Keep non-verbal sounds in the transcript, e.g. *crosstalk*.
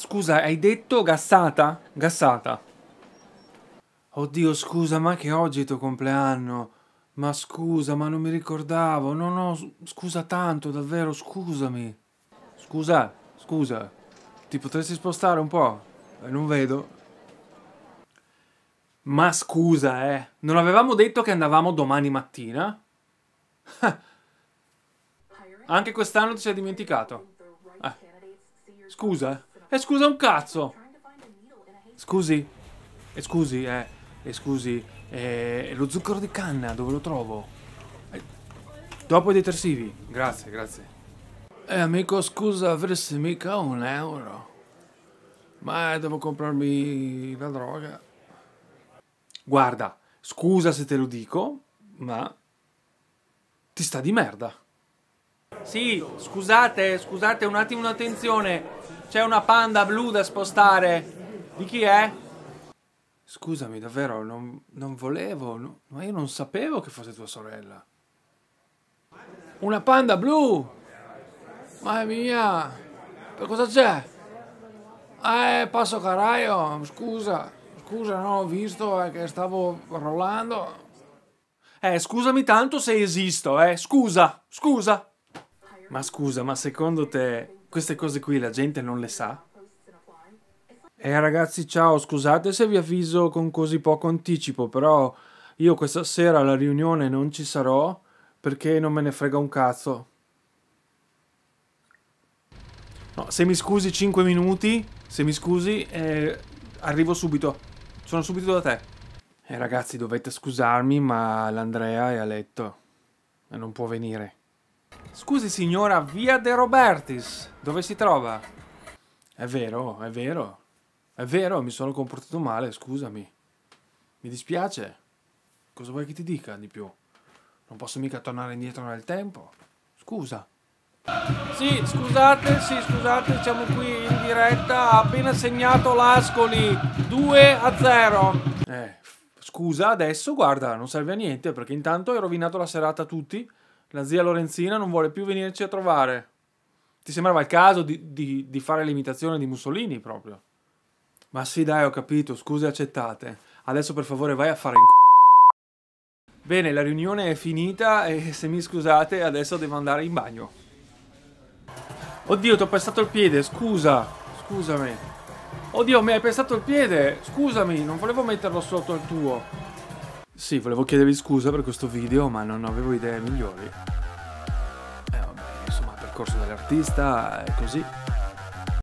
Scusa, hai detto gassata? Gassata. Oddio, scusa, ma che oggi è il tuo compleanno. Ma scusa, ma non mi ricordavo. No, no, scusa tanto, davvero, scusami. Scusa, scusa. Ti potresti spostare un po'? Eh, non vedo. Ma scusa, eh. Non avevamo detto che andavamo domani mattina? *laughs* Anche quest'anno ti sei dimenticato. Eh. Scusa. Eh. E eh, scusa un cazzo! Scusi? E eh, scusi, eh. E eh, scusi. E lo zucchero di canna, dove lo trovo? E... Dopo i detersivi. Grazie, grazie. Eh, amico, scusa, avresti mica un euro? Ma devo comprarmi la droga. Guarda, scusa se te lo dico, ma ti sta di merda. Sì, scusate, scusate, un attimo un'attenzione. C'è una panda blu da spostare. Di chi è? Scusami, davvero, non, non volevo, no, ma io non sapevo che fosse tua sorella. Una panda blu! Mamma mia! Per cosa c'è? Eh, passo caraio, scusa. Scusa, non ho visto eh, che stavo rollando. Eh, scusami tanto se esisto, eh. Scusa, scusa. Ma scusa, ma secondo te queste cose qui la gente non le sa? E eh, ragazzi, ciao, scusate se vi avviso con così poco anticipo, però io questa sera alla riunione non ci sarò perché non me ne frega un cazzo. No, se mi scusi 5 minuti, se mi scusi, eh, arrivo subito. Sono subito da te. E eh, ragazzi, dovete scusarmi, ma l'Andrea è a letto e non può venire. Scusi signora, via De Robertis, dove si trova? È vero, è vero, è vero, mi sono comportato male, scusami. Mi dispiace. Cosa vuoi che ti dica di più? Non posso mica tornare indietro nel tempo. Scusa. Sì, scusate, sì, scusate, siamo qui in diretta, ha appena segnato l'Ascoli 2 a 0. Eh, scusa, adesso guarda, non serve a niente perché intanto hai rovinato la serata a tutti la zia Lorenzina non vuole più venirci a trovare. Ti sembrava il caso di, di, di fare l'imitazione di Mussolini proprio. Ma sì, dai, ho capito, scuse accettate. Adesso per favore vai a fare in c***o. Bene, la riunione è finita e se mi scusate adesso devo andare in bagno. Oddio, ti ho pestato il piede, scusa, scusami. Oddio, mi hai pestato il piede, scusami, non volevo metterlo sotto il tuo. Sì, volevo chiedervi scusa per questo video, ma non avevo idee migliori. Eh, vabbè, insomma, il percorso dell'artista è così.